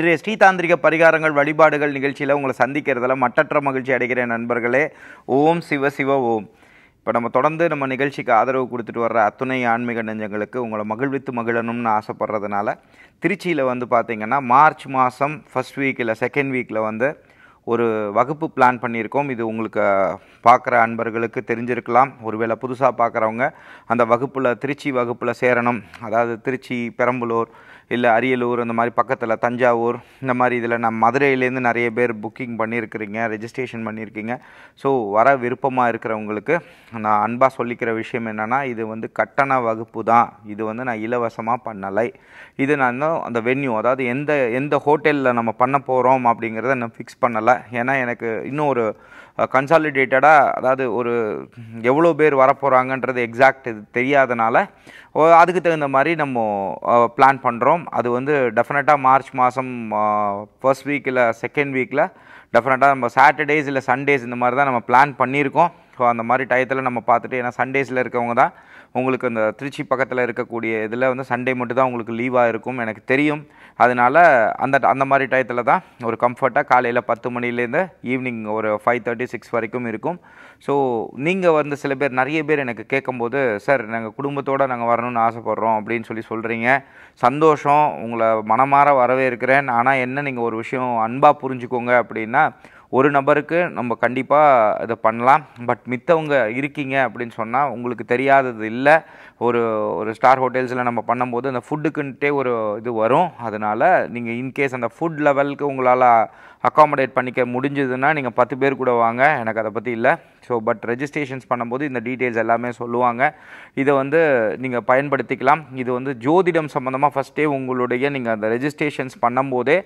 இன்றைய ஸ்ரீதாந்திரிக பரிகாரங்கள் வழிபாடுகள் நிகழ்ச்சியில் உங்களை சந்திக்கிறதுல மட்டற்ற மகிழ்ச்சி அடைகிற நண்பர்களே ஓம் சிவ சிவ ஓம் இப்போ நம்ம தொடர்ந்து நம்ம நிகழ்ச்சிக்கு ஆதரவு கொடுத்துட்டு வர்ற அத்துணை ஆன்மீக நெஞ்சங்களுக்கு உங்களை மகிழ்வித்து மகிழணும்னு ஆசைப்படுறதுனால திருச்சியில் வந்து பார்த்திங்கன்னா மார்ச் மாதம் ஃபஸ்ட் வீக்கில் செகண்ட் வீக்கில் வந்து ஒரு வகுப்பு பிளான் பண்ணியிருக்கோம் இது உங்களுக்கு பார்க்குற அன்பர்களுக்கு தெரிஞ்சிருக்கலாம் ஒருவேளை புதுசாக பார்க்குறவங்க அந்த வகுப்பில் திருச்சி வகுப்பில் சேரணும் அதாவது திருச்சி பெரம்பலூர் இல்லை அரியலூர் அந்த மாதிரி பக்கத்தில் தஞ்சாவூர் இந்த மாதிரி இதில் நான் மதுரையிலேருந்து நிறைய பேர் புக்கிங் பண்ணியிருக்கிறீங்க ரெஜிஸ்ட்ரேஷன் பண்ணியிருக்கீங்க ஸோ வர விருப்பமாக இருக்கிறவங்களுக்கு நான் அன்பாக சொல்லிக்கிற விஷயம் என்னென்னா இது வந்து கட்டண வகுப்பு தான் இது வந்து நான் இலவசமாக பண்ணலை இது நான் அந்த வென்யூ அதாவது எந்த எந்த ஹோட்டலில் நம்ம பண்ண போகிறோம் அப்படிங்கிறத நான் ஃபிக்ஸ் பண்ணலை ஏன்னா எனக்கு இன்னும் ஒரு கன்சாலிடேட்டடாக அதாவது ஒரு எவ்வளோ பேர் வரப்போகிறாங்கன்றது எக்ஸாக்ட் இது தெரியாதனால அதுக்கு தகுந்த மாதிரி நம்ம பிளான் பண்ணுறோம் அது வந்து டெஃபினட்டாக மார்ச் மாதம் ஃபர்ஸ்ட் வீக்கில் செகண்ட் வீக்கில் டெஃபினட்டாக நம்ம சாட்டர்டேஸ் இல்லை சண்டேஸ் இந்த மாதிரி தான் நம்ம பிளான் பண்ணியிருக்கோம் ஸோ அந்த மாதிரி டயத்தில் நம்ம பார்த்துட்டு ஏன்னா சண்டேஸில் இருக்கவங்க தான் உங்களுக்கு அந்த திருச்சி பக்கத்தில் இருக்கக்கூடிய இதில் வந்து சண்டே மட்டும் தான் உங்களுக்கு லீவாக இருக்கும் எனக்கு தெரியும் அதனால் அந்த அந்த மாதிரி டயத்தில் தான் ஒரு கம்ஃபர்ட்டாக காலையில் பத்து மணிலேருந்து ஈவினிங் ஒரு ஃபைவ் தேர்ட்டி சிக்ஸ் வரைக்கும் இருக்கும் ஸோ நீங்கள் வந்து சில பேர் நிறைய பேர் எனக்கு கேட்கும்போது சார் நாங்கள் குடும்பத்தோடு நாங்கள் வரணும்னு ஆசைப்பட்றோம் அப்படின்னு சொல்லி சொல்கிறீங்க சந்தோஷம் உங்களை மனமாற வரவே இருக்கிறேன் ஆனால் என்ன நீங்கள் ஒரு விஷயம் அன்பாக புரிஞ்சுக்கோங்க அப்படின்னா ஒரு நபருக்கு நம்ம கண்டிப்பாக இதை பண்ணலாம் பட் மித்தவங்க இருக்கீங்க அப்படின்னு சொன்னால் உங்களுக்கு தெரியாதது இல்லை ஒரு ஒரு ஸ்டார் ஹோட்டல்ஸில் நம்ம பண்ணும்போது அந்த ஃபுட்டுக்குன்ட்டே ஒரு இது வரும் அதனால் நீங்கள் இன்கேஸ் அந்த ஃபுட் லெவலுக்கு உங்களால் அக்காமடேட் பண்ணிக்க முடிஞ்சதுன்னா நீங்கள் பத்து பேர் கூட வாங்க எனக்கு அதை பற்றி இல்லை ஸோ பட் ரெஜிஸ்ட்ரேஷன்ஸ் பண்ணும்போது இந்த டீட்டெயில்ஸ் எல்லாமே சொல்லுவாங்க இதை வந்து நீங்கள் பயன்படுத்திக்கலாம் இது வந்து ஜோதிடம் சம்மந்தமாக ஃபஸ்ட்டே உங்களுடைய நீங்கள் அந்த ரெஜிஸ்ட்ரேஷன்ஸ் பண்ணும்போதே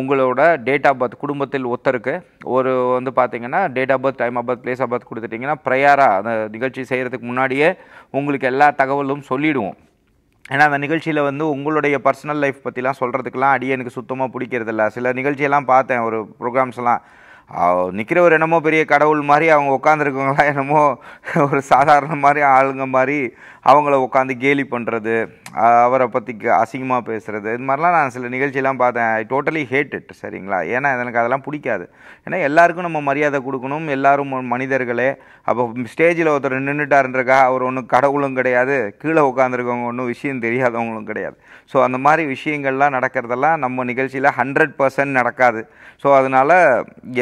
உங்களோட டேட் ஆஃப் பர்த் குடும்பத்தில் ஒருத்தருக்கு ஒரு வந்து பார்த்தீங்கன்னா date of birth time of birth place of birth கொடுத்துட்டிங்கன்னா ப்ரையாராக அந்த நிகழ்ச்சி செய்கிறதுக்கு முன்னாடியே உங்களுக்கு எல்லா தகவலும் சொல்லிவிடுவோம் ஏன்னா அந்த நிகழ்ச்சியில் வந்து உங்களுடைய பர்சனல் லைஃப் பற்றிலாம் சொல்கிறதுக்கெலாம் அடி எனக்கு சுத்தமாக பிடிக்கிறதில்ல சில நிகழ்ச்சியெல்லாம் பார்த்தேன் ஒரு ப்ரோக்ராம்ஸ்லாம் நிற்கிறவர் என்னமோ பெரிய கடவுள் மாதிரி அவங்க உட்காந்துருக்கவங்களாம் என்னமோ ஒரு சாதாரண மாதிரி ஆளுங்க மாதிரி அவங்கள உட்காந்து கேலி பண்ணுறது அவரை பற்றி அசிங்கமாக பேசுகிறது இது மாதிரிலாம் நான் சில நிகழ்ச்சியெல்லாம் பார்த்தேன் ஐ டோட்டலி ஹேட் இட் சரிங்களா ஏன்னா எனக்கு அதெல்லாம் பிடிக்காது ஏன்னா எல்லாருக்கும் நம்ம மரியாதை கொடுக்கணும் எல்லாரும் மனிதர்களே அப்போ ஸ்டேஜில் ஒருத்தர் நின்றுட்டாருன்றக்கா அவர் ஒன்றும் கடவுளும் கிடையாது கீழே உட்காந்துருக்கவங்க ஒன்றும் விஷயம் தெரியாதவங்களும் கிடையாது ஸோ அந்த மாதிரி விஷயங்கள்லாம் நடக்கிறதெல்லாம் நம்ம நிகழ்ச்சியில் ஹண்ட்ரட் பர்சன்ட் நடக்காது ஸோ அதனால்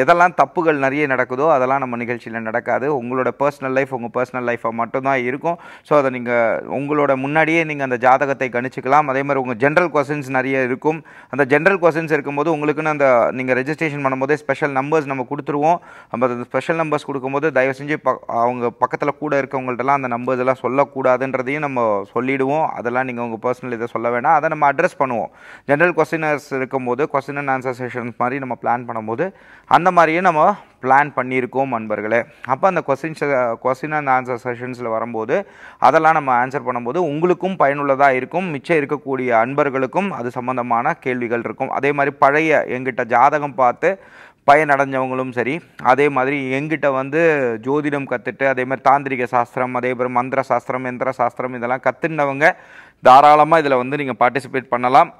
எதெல்லாம் தப்புகள் நிறைய நடக்குதோ அதெல்லாம் நம்ம நிகழ்ச்சியில் நடக்காது உங்களோட பர்சனல் லைஃப் உங்கள் பர்சனல் லைஃபாக மட்டும்தான் இருக்கும் ஸோ அதை நீங்கள் உங்களோட முன்னாடியே நீங்கள் அந்த ஜாத ஜாதகத்தை கணிச்சிக்கலாம் அதே மாதிரி உங்கள் ஜென்ரல் கொஸ்டின்ஸ் நிறைய இருக்கும் அந்த ஜென்ரல் கொஸ்டின்ஸ் இருக்கும்போது உங்களுக்குன்னு அந்த நீங்கள் ரெஜிஸ்ட்ரேஷன் பண்ணும்போதே ஸ்பெஷல் நம்பர்ஸ் நம்ம கொடுத்துருவோம் நம்ம அந்த ஸ்பெஷல் நம்பர்ஸ் கொடுக்கும்போது தயவு செஞ்சு ப அவங்க பக்கத்தில் கூட இருக்கவங்கள்ட்டலாம் அந்த நம்பர்ஸ் எல்லாம் சொல்லக்கூடாதுன்றதையும் நம்ம சொல்லிவிடுவோம் அதெல்லாம் நீங்கள் உங்கள் பர்சனல் இதை சொல்ல வேணாம் அதை நம்ம அட்ரஸ் பண்ணுவோம் ஜென்ரல் கொஸ்டினர்ஸ் இருக்கும்போது கொஸ்டின் அண்ட் ஆன்சர் செஷன்ஸ் மாதிரி நம்ம பிளான் பண்ணும்போது அந்த மாதிரியே நம்ம பிளான் பண்ணியிருக்கோம் அன்பர்களே அப்போ அந்த கொஸ்டின்ஸ் கொஸ்டின் அண்ட் ஆன்சர் செஷன்ஸில் வரும்போது அதெல்லாம் நம்ம ஆன்சர் பண்ணும்போது உங்களுக்கும் பயனுள்ளதாக இருக்கும் மிச்சம் இருக்கக்கூடிய அன்பர்களுக்கும் அது சம்மந்தமான கேள்விகள் இருக்கும் அதே மாதிரி பழைய எங்கிட்ட ஜாதகம் பார்த்து பயனடைஞ்சவங்களும் சரி அதே மாதிரி எங்கிட்ட வந்து ஜோதிடம் கற்றுட்டு அதே மாதிரி தாந்திரிக சாஸ்திரம் அதே மாதிரி மந்திர சாஸ்திரம் யந்திர சாஸ்திரம் இதெல்லாம் கற்றுனவங்க தாராளமாக இதில் வந்து நீங்கள் பார்ட்டிசிபேட் பண்ணலாம்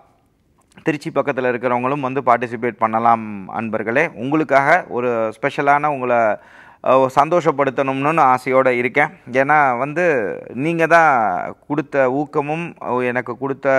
திருச்சி பக்கத்தில் இருக்கிறவங்களும் வந்து பார்ட்டிசிபேட் பண்ணலாம் அன்பர்களே உங்களுக்காக ஒரு ஸ்பெஷலான உங்களை சந்தோஷப்படுத்தணும்னு ஆசையோடு இருக்கேன் ஏன்னா வந்து நீங்கள் தான் கொடுத்த ஊக்கமும் எனக்கு கொடுத்த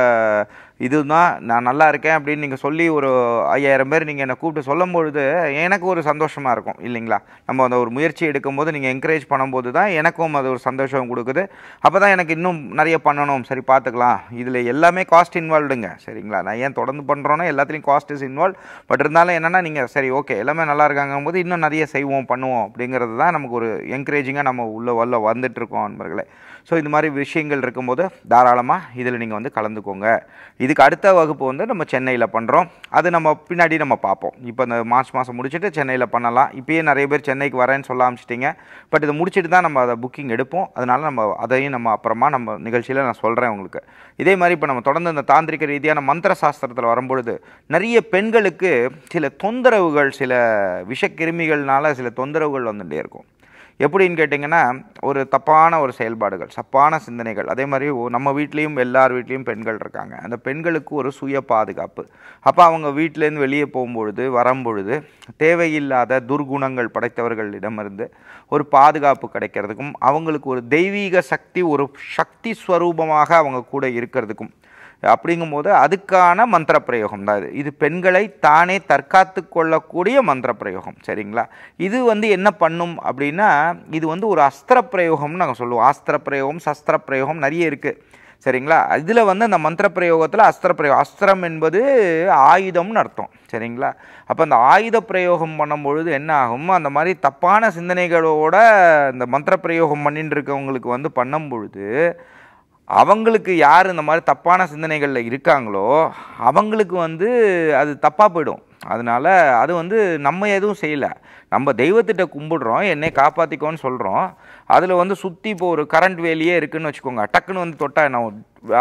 இதுதான் நான் நல்லா இருக்கேன் அப்படின்னு நீங்கள் சொல்லி ஒரு ஐயாயிரம் பேர் நீங்கள் என்னை கூப்பிட்டு சொல்லும் பொழுது எனக்கு ஒரு சந்தோஷமாக இருக்கும் இல்லைங்களா நம்ம அந்த ஒரு முயற்சி எடுக்கும்போது நீங்கள் என்கரேஜ் பண்ணும்போது தான் எனக்கும் அது ஒரு சந்தோஷம் கொடுக்குது அப்போ தான் எனக்கு இன்னும் நிறைய பண்ணணும் சரி பார்த்துக்கலாம் இதில் எல்லாமே காஸ்ட் இன்வால்வ்டுங்க சரிங்களா நான் ஏன் தொடர்ந்து பண்ணுறோன்னா எல்லாத்துலேயும் காஸ்ட் இஸ் இன்வால்வ் பட் இருந்தாலும் என்னென்னா நீங்கள் சரி ஓகே எல்லாமே நல்லா இருக்காங்க போது இன்னும் நிறைய செய்வோம் பண்ணுவோம் அப்படிங்கிறது தான் நமக்கு ஒரு என்கரேஜிங்காக நம்ம உள்ள வல்ல வந்துட்டுருக்கோம் நண்பர்களே ஸோ இந்த மாதிரி விஷயங்கள் இருக்கும்போது தாராளமாக இதில் நீங்கள் வந்து கலந்துக்கோங்க இது இதுக்கு அடுத்த வகுப்பு வந்து நம்ம சென்னையில் பண்ணுறோம் அது நம்ம பின்னாடி நம்ம பார்ப்போம் இப்போ இந்த மார்ச் மாதம் முடிச்சுட்டு சென்னையில் பண்ணலாம் இப்போயே நிறைய பேர் சென்னைக்கு வரேன்னு சொல்ல ஆரம்பிச்சிட்டிங்க பட் இதை முடிச்சுட்டு தான் நம்ம அதை புக்கிங் எடுப்போம் அதனால் நம்ம அதையும் நம்ம அப்புறமா நம்ம நிகழ்ச்சியில் நான் சொல்கிறேன் உங்களுக்கு இதே மாதிரி இப்போ நம்ம தொடர்ந்து இந்த தாந்திரிக ரீதியான மந்திர சாஸ்திரத்தில் வரும்பொழுது நிறைய பெண்களுக்கு சில தொந்தரவுகள் சில விஷக்கிருமிகள்னால சில தொந்தரவுகள் வந்துகிட்டே இருக்கும் எப்படின்னு கேட்டிங்கன்னா ஒரு தப்பான ஒரு செயல்பாடுகள் தப்பான சிந்தனைகள் அதே மாதிரி நம்ம வீட்லேயும் எல்லார் வீட்லேயும் பெண்கள் இருக்காங்க அந்த பெண்களுக்கு ஒரு சுய பாதுகாப்பு அப்போ அவங்க வீட்டிலேருந்து வெளியே போகும்பொழுது வரும்பொழுது தேவையில்லாத துர்குணங்கள் படைத்தவர்களிடமிருந்து ஒரு பாதுகாப்பு கிடைக்கிறதுக்கும் அவங்களுக்கு ஒரு தெய்வீக சக்தி ஒரு சக்தி ஸ்வரூபமாக அவங்க கூட இருக்கிறதுக்கும் அப்படிங்கும்போது அதுக்கான மந்திர பிரயோகம் தான் இது இது பெண்களை தானே தற்காத்து கொள்ளக்கூடிய மந்திர பிரயோகம் சரிங்களா இது வந்து என்ன பண்ணும் அப்படின்னா இது வந்து ஒரு அஸ்திர பிரயோகம்னு நாங்கள் சொல்லுவோம் ஆஸ்திர பிரயோகம் சஸ்திர பிரயோகம் நிறைய இருக்குது சரிங்களா இதில் வந்து அந்த மந்திர பிரயோகத்தில் அஸ்திர பிரயோகம் அஸ்திரம் என்பது ஆயுதம்னு அர்த்தம் சரிங்களா அப்போ அந்த ஆயுத பிரயோகம் பண்ணும்பொழுது என்ன ஆகும் அந்த மாதிரி தப்பான சிந்தனைகளோட இந்த மந்திர பிரயோகம் பண்ணிட்டு இருக்கவங்களுக்கு வந்து பண்ணும் பொழுது அவங்களுக்கு யார் இந்த மாதிரி தப்பான சிந்தனைகளில் இருக்காங்களோ அவங்களுக்கு வந்து அது தப்பாக போயிடும் அதனால் அது வந்து நம்ம எதுவும் செய்யலை நம்ம தெய்வத்திட்ட கும்பிடுறோம் என்னை காப்பாற்றிக்கோன்னு சொல்கிறோம் அதில் வந்து சுற்றி இப்போ ஒரு கரண்ட் வேலியே இருக்குதுன்னு வச்சுக்கோங்க டக்குன்னு வந்து தொட்டால் என்ன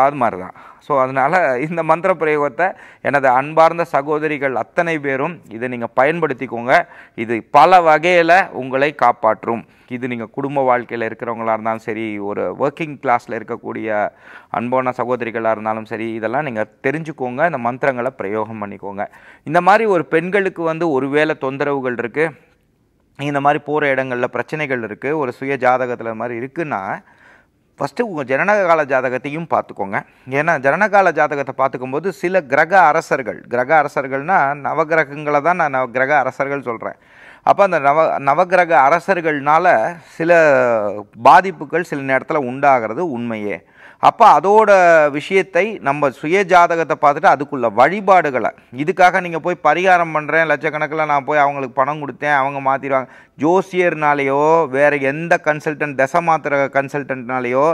அது மாதிரி தான் ஸோ அதனால் இந்த மந்திர பிரயோகத்தை எனது அன்பார்ந்த சகோதரிகள் அத்தனை பேரும் இதை நீங்கள் பயன்படுத்திக்கோங்க இது பல வகையில் உங்களை காப்பாற்றும் இது நீங்கள் குடும்ப வாழ்க்கையில் இருக்கிறவங்களாக இருந்தாலும் சரி ஒரு ஒர்க்கிங் கிளாஸில் இருக்கக்கூடிய அன்பான சகோதரிகளாக இருந்தாலும் சரி இதெல்லாம் நீங்கள் தெரிஞ்சுக்கோங்க இந்த மந்திரங்களை பிரயோகம் பண்ணிக்கோங்க இந்த மாதிரி ஒரு பெண்களுக்கு வந்து ஒருவேளை தொந்தரவுகள் இருக்குது இந்த மாதிரி போகிற இடங்களில் பிரச்சனைகள் இருக்குது ஒரு சுய ஜாதகத்தில் மாதிரி இருக்குன்னா ஃபஸ்ட்டு உங்கள் ஜனனகால ஜாதகத்தையும் பார்த்துக்கோங்க ஏன்னா ஜனனகால ஜாதகத்தை பார்த்துக்கும்போது சில கிரக அரசர்கள் கிரக அரசர்கள்னால் நவகிரகங்களை தான் நான் நவ கிரக அரசர்கள் சொல்கிறேன் அப்போ அந்த நவ நவகிரக அரசர்கள்னால் சில பாதிப்புகள் சில நேரத்தில் உண்டாகிறது உண்மையே அப்போ அதோட விஷயத்தை நம்ம சுய ஜாதகத்தை பார்த்துட்டு அதுக்குள்ள வழிபாடுகளை இதுக்காக நீங்கள் போய் பரிகாரம் பண்ணுறேன் லட்சக்கணக்கில் நான் போய் அவங்களுக்கு பணம் கொடுத்தேன் அவங்க மாற்றிடுவாங்க ஜோசியர்னாலேயோ வேறு எந்த கன்சல்டன்ட் தசை மாத்திர கன்சல்டன்ட்னாலேயோ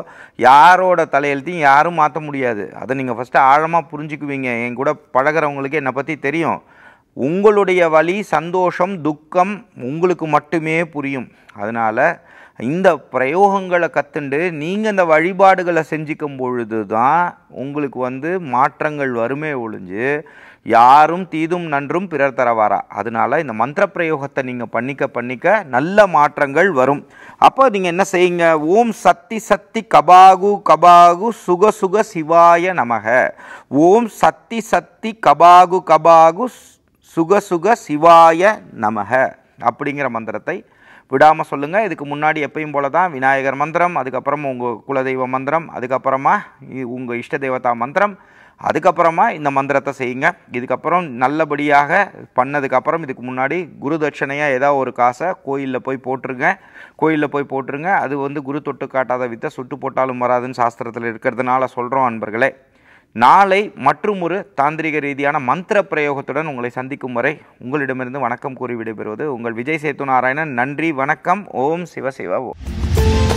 யாரோட தலையெழுத்தையும் யாரும் மாற்ற முடியாது அதை நீங்கள் ஃபஸ்ட்டு ஆழமாக புரிஞ்சுக்குவீங்க என் கூட பழகிறவங்களுக்கு என்னை பற்றி தெரியும் உங்களுடைய வழி சந்தோஷம் துக்கம் உங்களுக்கு மட்டுமே புரியும் அதனால் இந்த பிரயோகங்களை கற்றுண்டு நீங்கள் இந்த வழிபாடுகளை செஞ்சுக்கும் பொழுது தான் உங்களுக்கு வந்து மாற்றங்கள் வருமே ஒழிஞ்சு யாரும் தீதும் நன்றும் பிறர் தரவாரா அதனால் இந்த மந்திர பிரயோகத்தை நீங்கள் பண்ணிக்க பண்ணிக்க நல்ல மாற்றங்கள் வரும் அப்போ நீங்கள் என்ன செய்யுங்க ஓம் சத்தி சத்தி கபாகு கபாகு சுக சுக சிவாய நமக ஓம் சத்தி சத்தி கபாகு கபாகு சுக சுக சிவாய நமக அப்படிங்கிற மந்திரத்தை விடாமல் சொல்லுங்கள் இதுக்கு முன்னாடி எப்பயும் போல தான் விநாயகர் மந்திரம் அதுக்கப்புறம் உங்கள் குலதெய்வ மந்திரம் அதுக்கப்புறமா உங்கள் இஷ்ட தேவதா மந்திரம் அதுக்கப்புறமா இந்த மந்திரத்தை செய்யுங்க இதுக்கப்புறம் நல்லபடியாக பண்ணதுக்கப்புறம் இதுக்கு முன்னாடி குரு தட்சணையாக ஏதாவது ஒரு காசை கோயிலில் போய் போட்டுருங்க கோயிலில் போய் போட்டுருங்க அது வந்து குரு தொட்டு காட்டாத வித்தை சுட்டு போட்டாலும் வராதுன்னு சாஸ்திரத்தில் இருக்கிறதுனால சொல்கிறோம் அன்பர்களே நாளை மற்றும் ஒரு தாந்திரிக ரீதியான மந்திர பிரயோகத்துடன் உங்களை சந்திக்கும் வரை உங்களிடமிருந்து வணக்கம் கூறி விடைபெறுவது உங்கள் விஜய் சேத்து நாராயணன் நன்றி வணக்கம் ஓம் சிவசிவா ஓம்